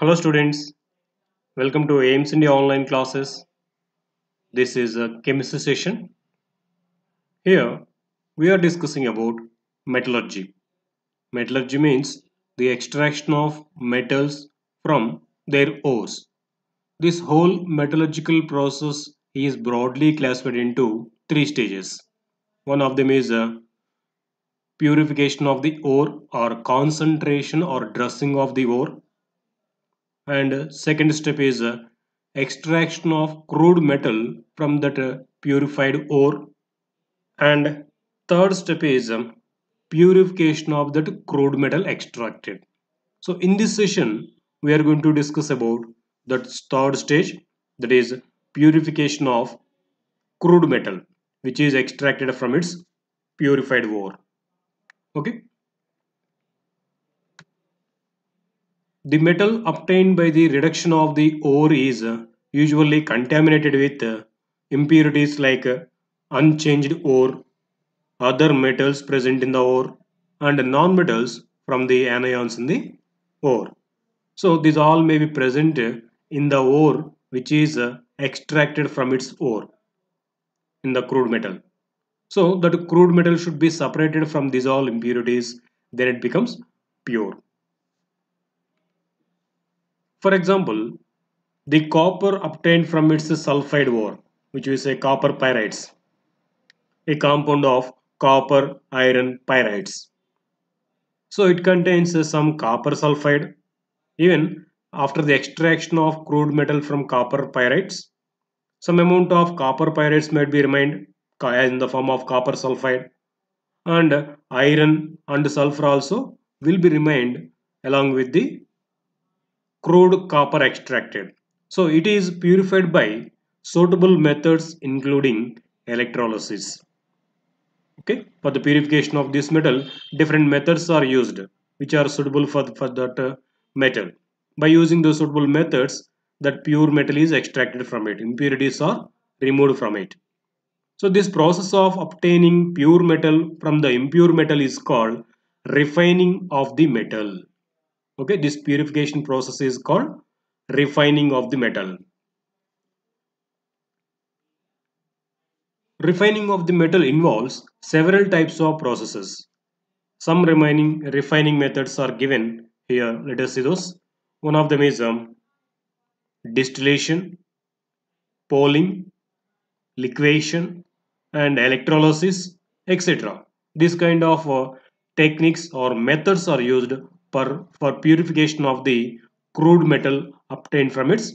Hello students, welcome to AIMS India online classes. This is a chemistry session. Here we are discussing about metallurgy. Metallurgy means the extraction of metals from their ores. This whole metallurgical process is broadly classified into three stages. One of them is a uh, purification of the ore or concentration or dressing of the ore and second step is uh, extraction of crude metal from that uh, purified ore and third step is um, purification of that crude metal extracted so in this session we are going to discuss about that third stage that is purification of crude metal which is extracted from its purified ore okay The metal obtained by the reduction of the ore is usually contaminated with impurities like unchanged ore, other metals present in the ore and nonmetals from the anions in the ore. So these all may be present in the ore which is extracted from its ore in the crude metal. So that crude metal should be separated from these all impurities then it becomes pure. For example, the copper obtained from its sulfide ore, which we say copper pyrites, a compound of copper iron pyrites. So it contains some copper sulfide. Even after the extraction of crude metal from copper pyrites, some amount of copper pyrites might be remained in the form of copper sulfide and iron and sulfur also will be remained along with the crude copper extracted. So it is purified by suitable methods including electrolysis. Okay, for the purification of this metal, different methods are used which are suitable for, for that uh, metal. By using those suitable methods, that pure metal is extracted from it. Impurities are removed from it. So this process of obtaining pure metal from the impure metal is called refining of the metal okay this purification process is called refining of the metal refining of the metal involves several types of processes some remaining refining methods are given here let us see those one of them is um, distillation Polling, liquation and electrolysis etc. This kind of uh, techniques or methods are used for, for purification of the crude metal obtained from its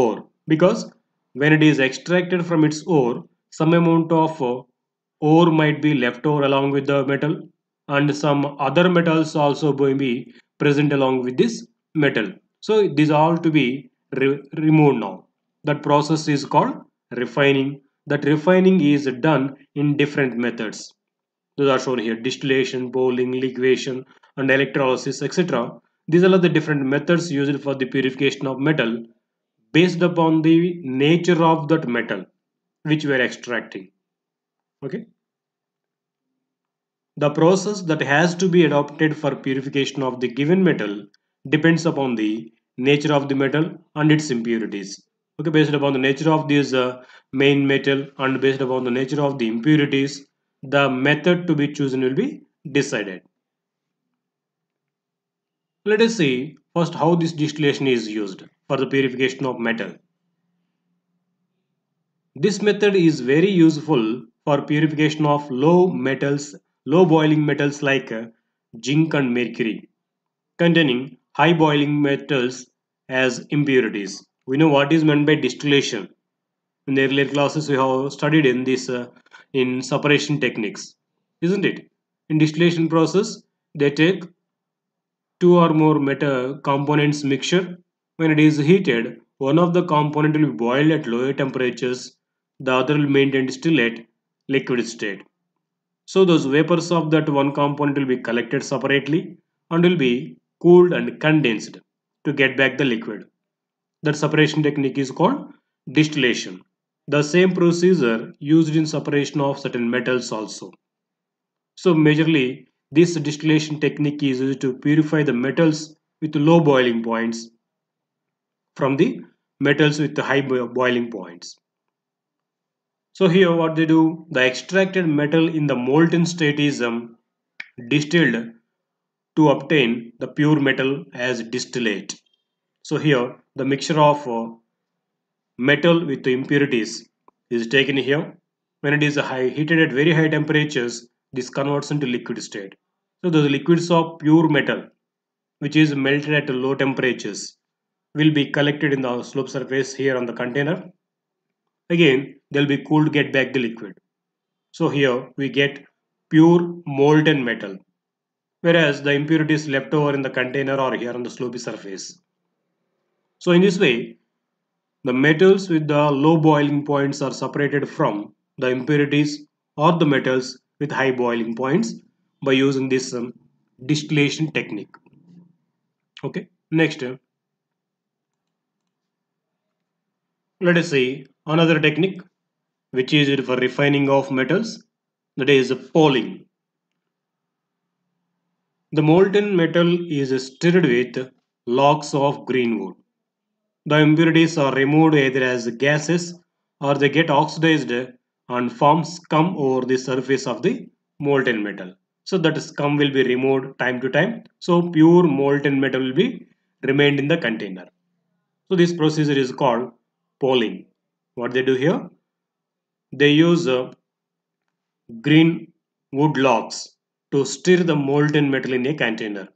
ore because when it is extracted from its ore some amount of ore might be left over along with the metal and some other metals also may be present along with this metal so these all to be re removed now that process is called refining that refining is done in different methods those are shown here distillation boiling liquefaction and electrolysis, etc. These are the different methods used for the purification of metal based upon the nature of that metal which we are extracting. Okay. The process that has to be adopted for purification of the given metal depends upon the nature of the metal and its impurities. Okay, based upon the nature of this uh, main metal and based upon the nature of the impurities, the method to be chosen will be decided. Let us see first how this distillation is used for the purification of metal. This method is very useful for purification of low metals, low boiling metals like uh, zinc and mercury containing high boiling metals as impurities. We know what is meant by distillation. In the earlier classes we have studied in this uh, in separation techniques, isn't it? In distillation process they take two or more metal components mixture. When it is heated, one of the component will be boiled at lower temperatures, the other will maintain still at liquid state. So those vapors of that one component will be collected separately and will be cooled and condensed to get back the liquid. That separation technique is called distillation. The same procedure used in separation of certain metals also. So majorly this distillation technique is used to purify the metals with low boiling points from the metals with high boiling points. So here what they do, the extracted metal in the molten state is um, distilled to obtain the pure metal as distillate. So here the mixture of uh, metal with impurities is taken here. When it is high, heated at very high temperatures, this converts into liquid state so the liquids of pure metal which is melted at low temperatures will be collected in the slope surface here on the container. Again, they'll be cooled get back the liquid. So here we get pure molten metal. Whereas the impurities left over in the container or here on the slopey surface. So in this way, the metals with the low boiling points are separated from the impurities or the metals with high boiling points by using this um, distillation technique okay next uh, let us see another technique which is used for refining of metals that is polling the molten metal is stirred with logs of green wood the impurities are removed either as gases or they get oxidized and forms scum over the surface of the molten metal. So that scum will be removed time to time. So pure molten metal will be remained in the container. So this procedure is called polling. What they do here? They use uh, green wood logs to stir the molten metal in a container.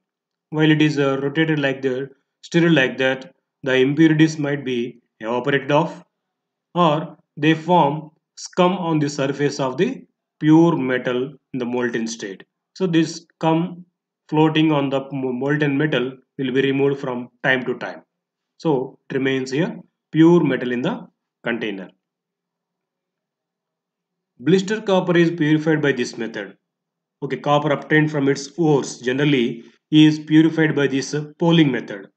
While it is uh, rotated like the stirred like that, the impurities might be evaporated off or they form scum on the surface of the pure metal in the molten state. So this scum floating on the molten metal will be removed from time to time. So it remains here pure metal in the container. Blister copper is purified by this method. Okay, copper obtained from its ores generally is purified by this polling method.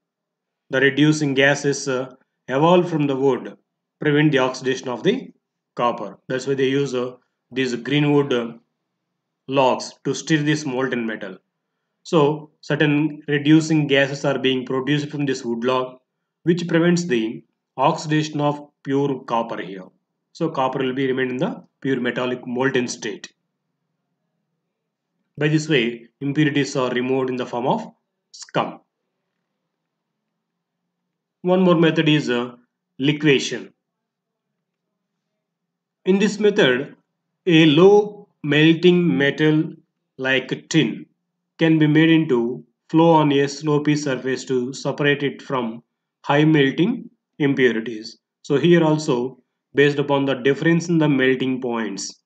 The reducing gases uh, evolved from the wood prevent the oxidation of the copper. That's why they use uh, these greenwood uh, logs to stir this molten metal. So certain reducing gases are being produced from this wood log which prevents the oxidation of pure copper here. So copper will be remain in the pure metallic molten state. By this way impurities are removed in the form of scum. One more method is uh, liquation. In this method, a low melting metal like tin can be made into flow on a slopy surface to separate it from high melting impurities. So here also based upon the difference in the melting points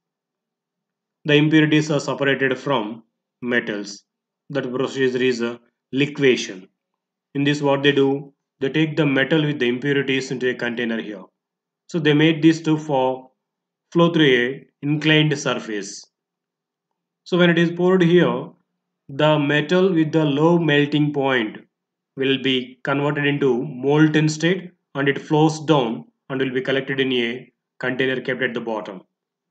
the impurities are separated from metals. That procedure is a liquation. In this what they do they take the metal with the impurities into a container here. So they made these two for flow through a inclined surface. So when it is poured here, the metal with the low melting point will be converted into molten state and it flows down and will be collected in a container kept at the bottom.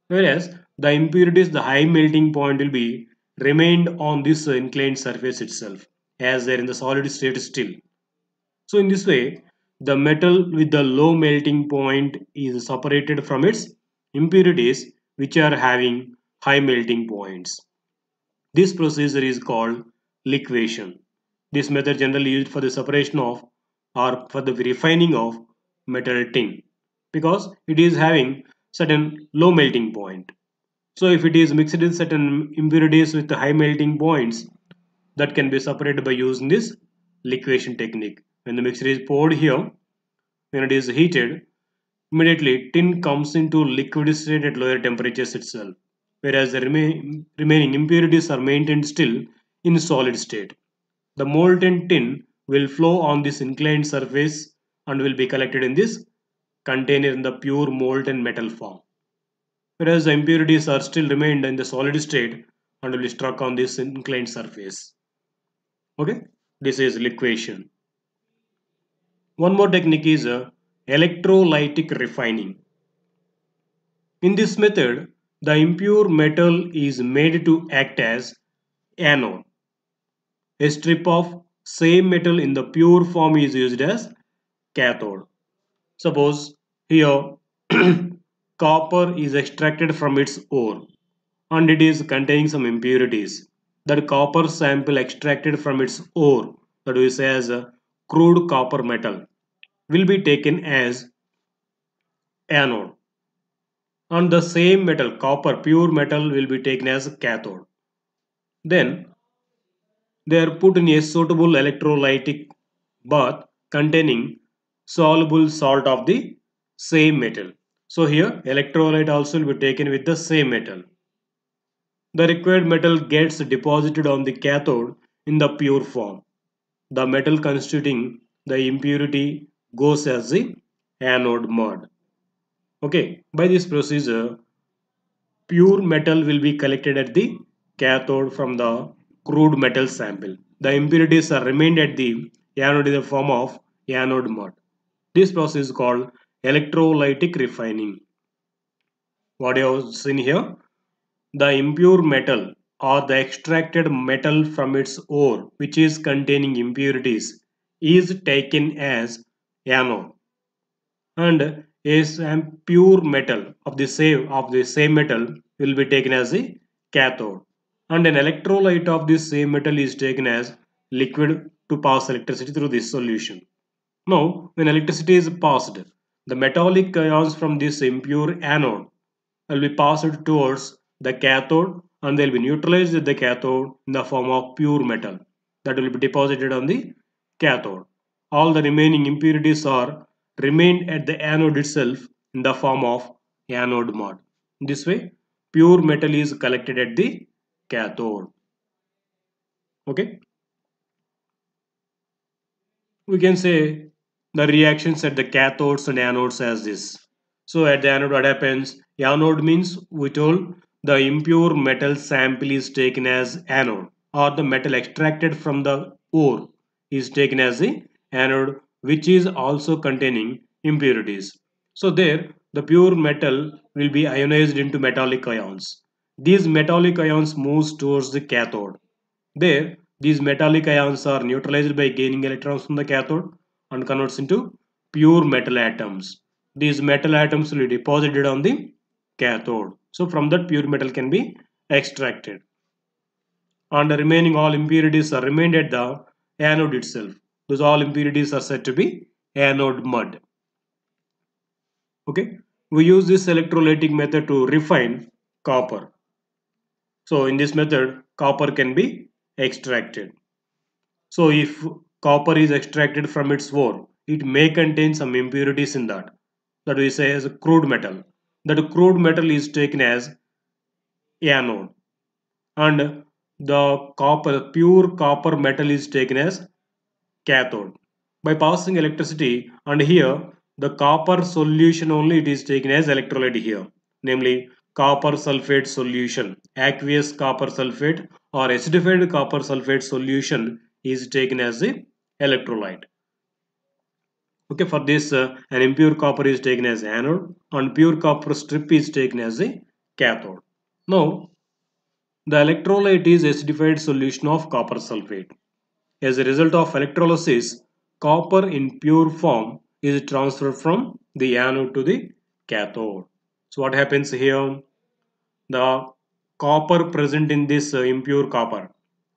Whereas the impurities, the high melting point will be remained on this inclined surface itself as they're in the solid state still. So in this way, the metal with the low melting point is separated from its impurities which are having high melting points. This procedure is called liquation. This method generally used for the separation of or for the refining of metal tin because it is having certain low melting point. So if it is mixed in certain impurities with high melting points that can be separated by using this liquation technique. When the mixture is poured here, when it is heated, Immediately, tin comes into liquid state at lower temperatures itself, whereas the remain, remaining impurities are maintained still in solid state. The molten tin will flow on this inclined surface and will be collected in this container in the pure molten metal form. Whereas the impurities are still remained in the solid state and will be struck on this inclined surface. Okay, this is liquation. One more technique is uh, electrolytic refining. In this method, the impure metal is made to act as anode. A strip of same metal in the pure form is used as cathode. Suppose here copper is extracted from its ore and it is containing some impurities. That copper sample extracted from its ore that we say as crude copper metal will be taken as anode. and the same metal, copper, pure metal will be taken as cathode. Then they are put in a suitable electrolytic bath containing soluble salt of the same metal. So here electrolyte also will be taken with the same metal. The required metal gets deposited on the cathode in the pure form. The metal constituting the impurity goes as the anode mod. Okay, by this procedure, pure metal will be collected at the cathode from the crude metal sample. The impurities are remained at the anode in the form of anode mod. This process is called electrolytic refining. What you have seen here? The impure metal or the extracted metal from its ore which is containing impurities is taken as Anode, and is a pure metal of the same of the same metal will be taken as the cathode and an electrolyte of this same metal is taken as liquid to pass electricity through this solution. Now when electricity is passed the metallic ions from this impure anode will be passed towards the cathode and they will be neutralized at the cathode in the form of pure metal that will be deposited on the cathode all the remaining impurities are remained at the anode itself in the form of anode mod. this way, pure metal is collected at the cathode. Okay. We can say the reactions at the cathodes and anodes as this. So at the anode what happens? Anode means we told the impure metal sample is taken as anode or the metal extracted from the ore is taken as the anode which is also containing impurities. So there the pure metal will be ionized into metallic ions. These metallic ions move towards the cathode. There these metallic ions are neutralized by gaining electrons from the cathode and converts into pure metal atoms. These metal atoms will be deposited on the cathode. So from that pure metal can be extracted. And the remaining all impurities are remained at the anode itself. Those all impurities are said to be anode mud. Okay, we use this electrolytic method to refine copper. So in this method, copper can be extracted. So if copper is extracted from its ore, it may contain some impurities in that. That we say as a crude metal. That crude metal is taken as anode. And the copper, pure copper metal is taken as cathode by passing electricity and here the copper solution only it is taken as electrolyte here namely copper sulfate solution aqueous copper sulfate or acidified copper sulfate solution is taken as the electrolyte okay for this uh, an impure copper is taken as anode and pure copper strip is taken as the cathode now the electrolyte is acidified solution of copper sulfate as a result of electrolysis, copper in pure form is transferred from the anode to the cathode. So what happens here? The copper present in this uh, impure copper,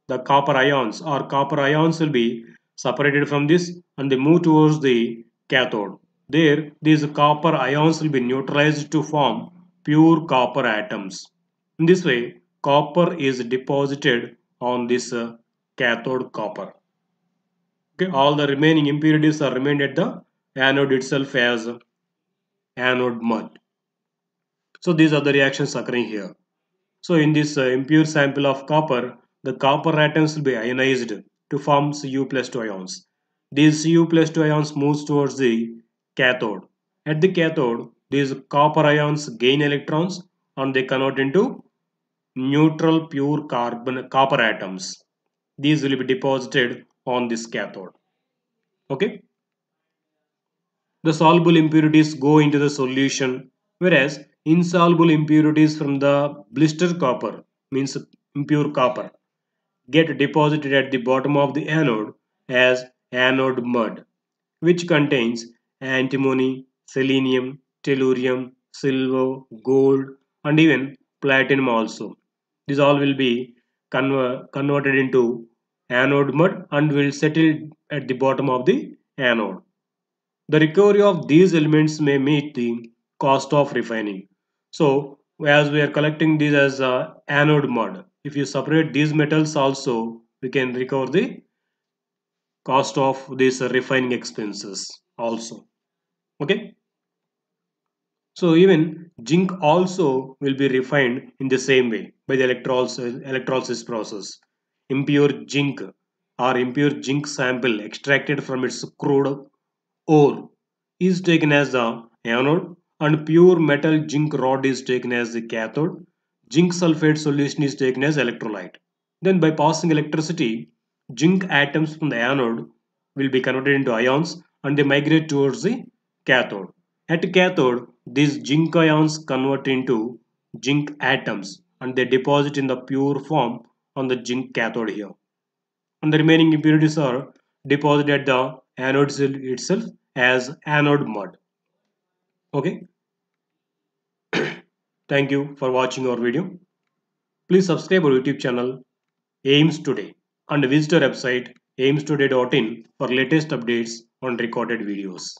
the copper ions or copper ions will be separated from this and they move towards the cathode. There, these copper ions will be neutralized to form pure copper atoms. In this way, copper is deposited on this uh, cathode copper okay all the remaining impurities are remained at the anode itself as anode mud so these are the reactions occurring here so in this uh, impure sample of copper the copper atoms will be ionized to form cu plus 2 ions these cu plus 2 ions moves towards the cathode at the cathode these copper ions gain electrons and they convert into neutral pure carbon copper atoms these will be deposited on this cathode okay the soluble impurities go into the solution whereas insoluble impurities from the blister copper means impure copper get deposited at the bottom of the anode as anode mud which contains antimony, selenium, tellurium, silver, gold and even platinum also. These all will be converted into anode mud and will settle at the bottom of the anode. The recovery of these elements may meet the cost of refining. So as we are collecting these as uh, anode mud, if you separate these metals also, we can recover the cost of these uh, refining expenses also. Okay. So even zinc also will be refined in the same way by the electrolysis, process. Impure zinc or impure zinc sample extracted from its crude ore is taken as the anode and pure metal zinc rod is taken as the cathode. Zinc sulfate solution is taken as electrolyte. Then by passing electricity, zinc atoms from the anode will be converted into ions and they migrate towards the cathode. At cathode, these zinc ions convert into zinc atoms and they deposit in the pure form on the zinc cathode here. And the remaining impurities are deposited at the anode cell itself as anode mud. Okay. Thank you for watching our video. Please subscribe our YouTube channel AIMS Today and visit our website aimstoday.in for latest updates on recorded videos.